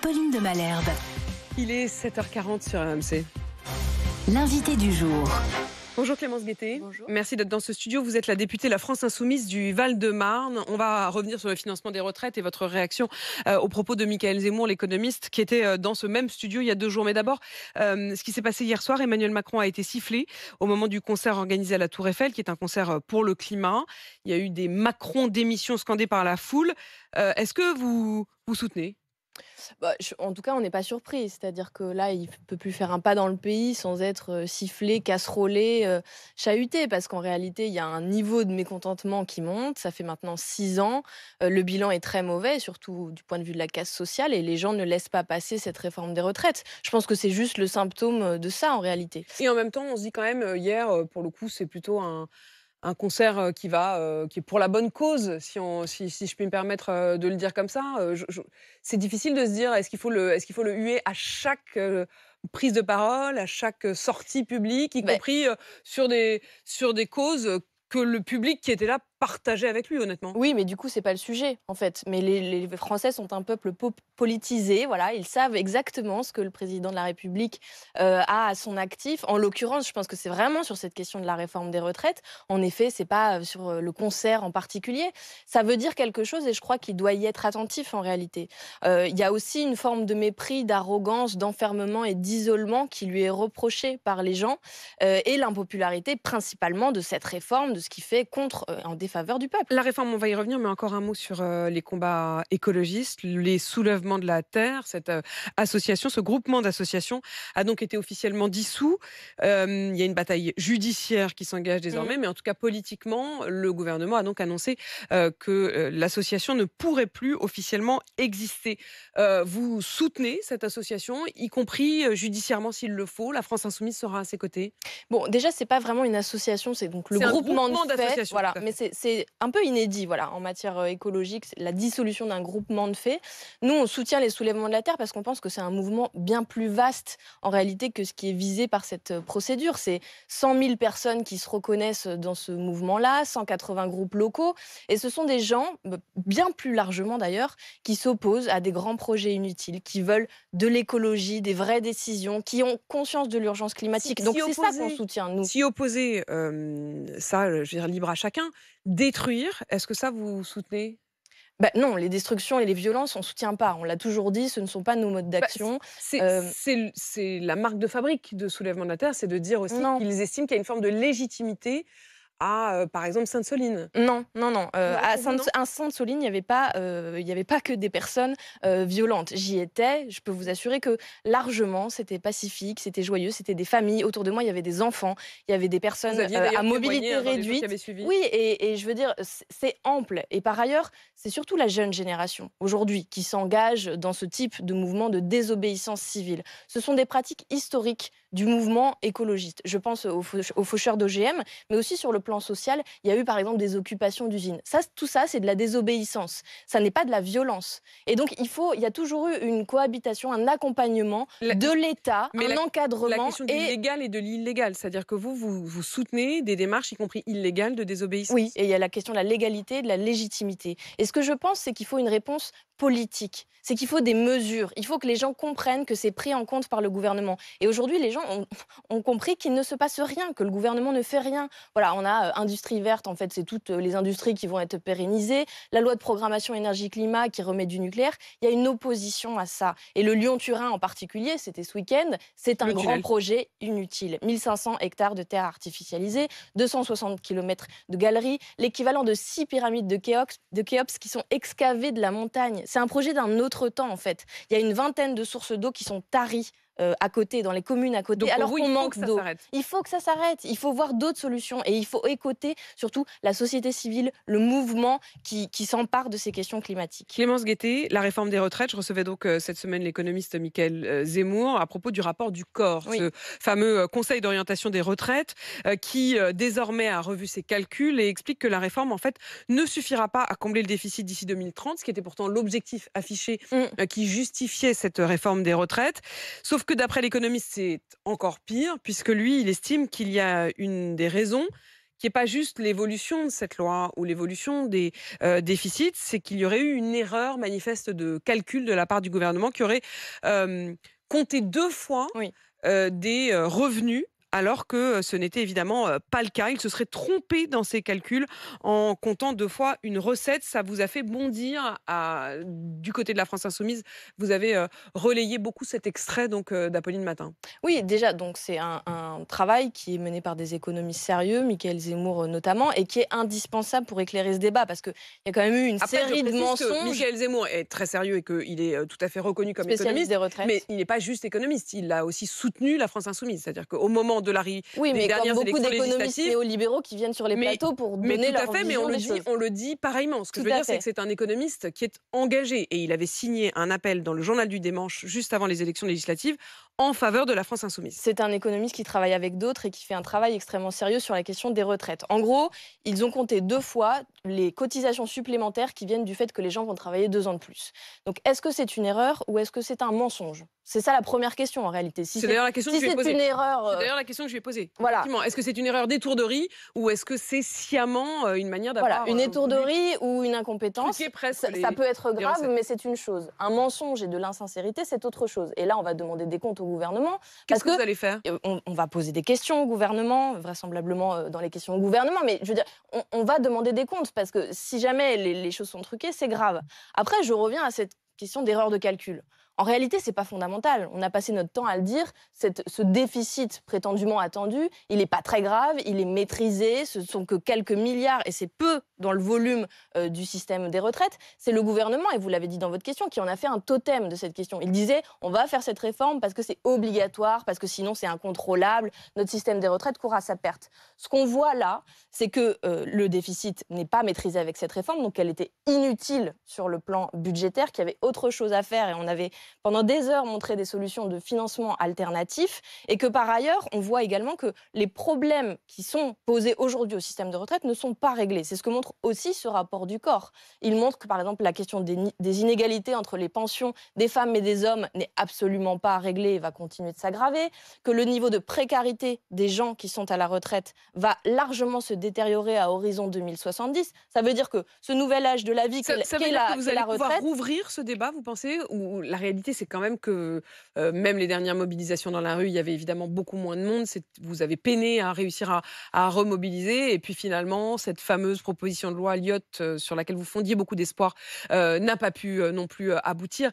Pauline de Malherbe. Il est 7h40 sur AMC. L'invité du jour. Bonjour Clémence Guettet. Merci d'être dans ce studio. Vous êtes la députée La France Insoumise du Val-de-Marne. On va revenir sur le financement des retraites et votre réaction euh, aux propos de Michael Zemmour, l'économiste, qui était euh, dans ce même studio il y a deux jours. Mais d'abord, euh, ce qui s'est passé hier soir, Emmanuel Macron a été sifflé au moment du concert organisé à la Tour Eiffel, qui est un concert pour le climat. Il y a eu des Macron démissions scandées par la foule. Est-ce que vous vous soutenez bah, en tout cas, on n'est pas surpris. C'est-à-dire que là, il peut plus faire un pas dans le pays sans être euh, sifflé, casserolé, euh, chahuté, parce qu'en réalité, il y a un niveau de mécontentement qui monte. Ça fait maintenant six ans. Euh, le bilan est très mauvais, surtout du point de vue de la casse sociale, et les gens ne laissent pas passer cette réforme des retraites. Je pense que c'est juste le symptôme de ça, en réalité. Et en même temps, on se dit quand même, hier, pour le coup, c'est plutôt un, un concert qui va, qui est pour la bonne cause, si, je puis me permettre de le dire comme ça. c'est difficile de se dire est-ce qu'il faut le, est-ce qu'il faut le huer à chaque prise de parole, à chaque sortie publique, y bah compris sur des sur des causes que le public qui était là partageait avec lui, honnêtement. Oui, mais du coup, c'est pas le sujet, en fait. Mais les, Français sont un peuple politisé, voilà. Ils savent exactement ce que le président de la République euh, a à son actif. En l'occurrence, je pense que c'est vraiment sur cette question de la réforme des retraites. En effet, c'est pas euh, sur euh, le concert en particulier. Ça veut dire quelque chose et je crois qu'il doit y être attentif, en réalité. Il y a aussi une forme de mépris, d'arrogance, d'enfermement et d'isolement qui lui est reprochée par les gens et l'impopularité, principalement, de cette réforme, ce qui fait contre, euh, en défaveur du peuple. La réforme, on va y revenir, mais encore un mot sur euh, les combats écologistes, les soulèvements de la terre. Cette euh, association, ce groupement d'associations a donc été officiellement dissous. il y a une bataille judiciaire qui s'engage désormais, mm. mais en tout cas politiquement, le gouvernement a donc annoncé que l'association ne pourrait plus officiellement exister. vous soutenez cette association, y compris judiciairement s'il le faut. La France insoumise sera à ses côtés. Bon, déjà, c'est pas vraiment une association, c'est donc le groupement groupement Voilà, mais c'est un peu inédit, voilà, en matière euh, écologique, la dissolution d'un groupement de faits. Nous, on soutient les soulèvements de la terre parce qu'on pense que c'est un mouvement bien plus vaste en réalité que ce qui est visé par cette euh, procédure. C'est 100 000 personnes qui se reconnaissent dans ce mouvement-là, 180 groupes locaux, et ce sont des gens, euh, bien plus largement d'ailleurs, qui s'opposent à des grands projets inutiles, qui veulent de l'écologie, des vraies décisions, qui ont conscience de l'urgence climatique. Donc c'est ça qu'on soutient nous. Si opposer ça je libre à chacun. Détruire, est-ce que ça vous soutenez bah, non, les destructions et les violences, on ne soutient pas. On l'a toujours dit, ce ne sont pas nos modes bah, d'action. Euh, c'est la marque de fabrique de Soulèvement de la Terre, c'est de dire aussi qu'ils estiment qu'il y a une forme de légitimité à, euh, par exemple, Sainte-Soline Non, non, non. Euh, à Sainte-Soline, il n'y avait, pas, euh, avait pas que des personnes violentes. J'y étais, je peux vous assurer que largement, c'était pacifique, c'était joyeux, c'était des familles. Autour de moi, il y avait des enfants, il y avait des personnes à mobilité hein, réduite. Oui, et, je veux dire, c'est ample. Et par ailleurs, c'est surtout la jeune génération, aujourd'hui, qui s'engage dans ce type de mouvement de désobéissance civile. Ce sont des pratiques historiques du mouvement écologiste. Je pense aux, faucheurs d'OGM, mais aussi sur le plan social, il y a eu par exemple des occupations d'usines. Ça, tout ça, c'est de la désobéissance. Ça n'est pas de la violence. Et donc, il faut, il y a toujours eu une cohabitation, un accompagnement de l'État, un encadrement. La question du légal et de l'illégal, c'est-à-dire que vous, vous, vous, soutenez des démarches, y compris illégales, de désobéissance. Oui, et il y a la question de la légalité, de la légitimité. Et ce que je pense, c'est qu'il faut une réponse politique. C'est qu'il faut des mesures. Il faut que les gens comprennent que c'est pris en compte par le gouvernement. Et aujourd'hui, les gens ont, compris qu'il ne se passe rien, que le gouvernement ne fait rien. Voilà, on a euh, industrie verte, en fait, c'est toutes euh, les industries qui vont être pérennisées. La loi de programmation énergie-climat qui remet du nucléaire. Il y a une opposition à ça. Et le Lyon-Turin en particulier, c'était ce week-end, c'est un grand projet inutile. 1500 hectares de terres artificialisées, 260 km de galeries, l'équivalent de six pyramides de Khéops, de Khéops qui sont excavées de la montagne. C'est un projet d'un autre temps, en fait. Il y a une vingtaine de sources d'eau qui sont taries euh, à côté, dans les communes à côté. Donc, alors qu'on manque d'eau. Il faut que ça s'arrête. Il faut voir d'autres solutions et il faut écouter surtout la société civile, le mouvement qui, s'empare de ces questions climatiques. Clémence Guettet, la réforme des retraites. Je recevais donc euh, cette semaine l'économiste Michael euh, Zemmour à propos du rapport du corps, ce fameux Conseil d'orientation des retraites qui désormais a revu ses calculs et explique que la réforme en fait ne suffira pas à combler le déficit d'ici 2030, ce qui était pourtant l'objectif affiché mm. qui justifiait cette réforme des retraites. Sauf que d'après l'économiste, c'est encore pire, puisque lui, il estime qu'il y a une des raisons qui n'est pas juste l'évolution de cette loi ou l'évolution des euh, déficits, c'est qu'il y aurait eu une erreur manifeste de calcul de la part du gouvernement qui aurait euh, compté deux fois euh, des revenus alors que euh, ce n'était évidemment euh, pas le cas. Il se serait trompé dans ses calculs en comptant deux fois une recette. Ça vous a fait bondir du côté de la France insoumise. Vous avez euh, relayé beaucoup cet extrait donc d'Apolline Matin. Oui, déjà, donc c'est un, travail qui est mené par des économistes sérieux, Michael Zemmour notamment, et qui est indispensable pour éclairer ce débat parce qu'il y a quand même eu une série de mensonges. Michael Zemmour est très sérieux et qu'il est tout à fait reconnu comme économiste. Des retraites. Mais il n'est pas juste économiste, il a aussi soutenu la France insoumise. C'est-à-dire qu'au moment de la oui, mais y comme beaucoup d'économistes néolibéraux qui viennent sur les plateaux pour donner leur Mais tout mais on le, dit, pareillement. Ce que je veux dire, c'est que c'est un économiste qui est engagé et il avait signé un appel dans le journal du dimanche juste avant les élections législatives en faveur de la France insoumise. C'est un économiste qui travaille avec d'autres et qui fait un travail extrêmement sérieux sur la question des retraites. En gros, ils ont compté deux fois les cotisations supplémentaires qui viennent du fait que les gens vont travailler deux ans de plus. Donc, est-ce que c'est une erreur ou est-ce que c'est un mensonge C'est ça la première question en réalité. Si c'est d'ailleurs la question que une erreur, question que je lui ai Est-ce que c'est une erreur d'étourderie ou est-ce que c'est sciemment euh, une manière d'avoir. une euh, étourderie ou une incompétence. Ça, peut être grave, mais c'est une chose. Un mensonge et de l'insincérité, c'est autre chose. Et là, on va demander des comptes au gouvernement. Qu'est-ce que, vous allez faire on, va poser des questions au gouvernement, vraisemblablement euh, dans les questions au gouvernement, mais je veux dire, on, va demander des comptes parce que si jamais les choses sont truquées, c'est grave. Après, je reviens à cette question d'erreur de calcul. En réalité, c'est pas fondamental. On a passé notre temps à le dire. Cette, ce déficit prétendument attendu, il n'est pas très grave, il est maîtrisé. Ce sont que quelques milliards et c'est peu dans le volume euh, du système des retraites. C'est le gouvernement, et vous l'avez dit dans votre question, qui en a fait un totem de cette question. Il disait on va faire cette réforme parce que c'est obligatoire, parce que sinon c'est incontrôlable. Notre système des retraites courra à sa perte. Ce qu'on voit là, c'est que euh, le déficit n'est pas maîtrisé avec cette réforme, donc elle était inutile sur le plan budgétaire, qu'il y avait autre chose à faire et on avait pendant des heures montrer des solutions de financement alternatif, et que par ailleurs, on voit également que les problèmes qui sont posés aujourd'hui au système de retraite ne sont pas réglés. C'est ce que montre aussi ce rapport du corps. Il montre que par exemple la question des, inégalités entre les pensions des femmes et des hommes n'est absolument pas réglée et va continuer de s'aggraver, que le niveau de précarité des gens qui sont à la retraite va largement se détériorer à horizon 2070. Ça veut dire que ce nouvel âge de la vie qu'est la, que vous allez rouvrir ce débat, vous pensez, ou la c'est quand même que euh, même les dernières mobilisations dans la rue, il y avait évidemment beaucoup moins de monde. Vous avez peiné à réussir à, remobiliser. Et puis finalement, cette fameuse proposition de loi Lyotte, euh, sur laquelle vous fondiez beaucoup d'espoir, euh, n'a pas pu non plus aboutir.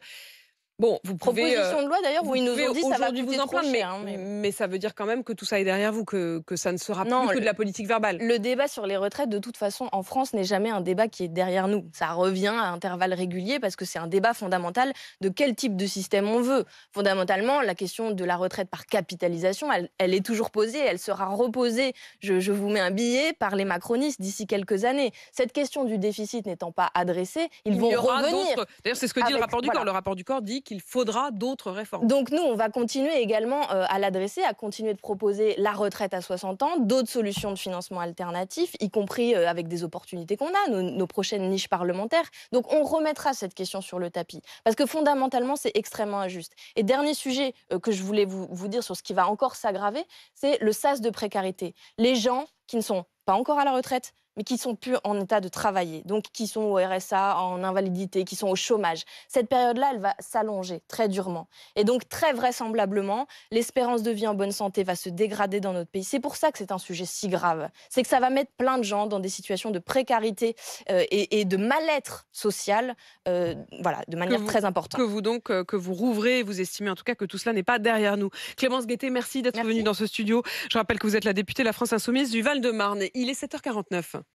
Bon, vous pouvez. Proposition de loi d'ailleurs où ils nous ont dit ça va vous en cher. Hein, mais, ça veut dire quand même que tout ça est derrière vous, que, que ça ne sera non, plus que de la politique verbale. Le débat sur les retraites, de toute façon, en France, n'est jamais un débat qui est derrière nous. Ça revient à intervalles réguliers parce que c'est un débat fondamental de quel type de système on veut. Fondamentalement, la question de la retraite par capitalisation, elle, est toujours posée, elle sera reposée. Je, vous mets un billet par les macronistes d'ici quelques années. Cette question du déficit n'étant pas adressée, ils vont revenir. D'ailleurs, c'est ce que dit le rapport du corps. Le rapport du corps dit qu'il faudra d'autres réformes. Donc nous, on va continuer également euh, à l'adresser, à continuer de proposer la retraite à 60 ans, d'autres solutions de financement alternatifs, y compris euh, avec des opportunités qu'on a, nos, prochaines niches parlementaires. Donc on remettra cette question sur le tapis, parce que fondamentalement, c'est extrêmement injuste. Et dernier sujet euh, que je voulais vous dire sur ce qui va encore s'aggraver, c'est le sas de précarité. Les gens qui ne sont pas encore à la retraite, mais qui sont plus en état de travailler, donc qui sont au RSA, en invalidité, qui sont au chômage. Cette période-là, elle va s'allonger très durement. Et donc, très vraisemblablement, l'espérance de vie en bonne santé va se dégrader dans notre pays. C'est pour ça que c'est un sujet si grave. C'est que ça va mettre plein de gens dans des situations de précarité euh, et, de mal-être social, euh, voilà, de manière très importante. Que vous donc, euh, que vous rouvrez, vous estimez en tout cas que tout cela n'est pas derrière nous. Clémence Guettet, merci d'être venue dans ce studio. Je rappelle que vous êtes la députée de la France Insoumise du Val-de-Marne. Il est 7h49.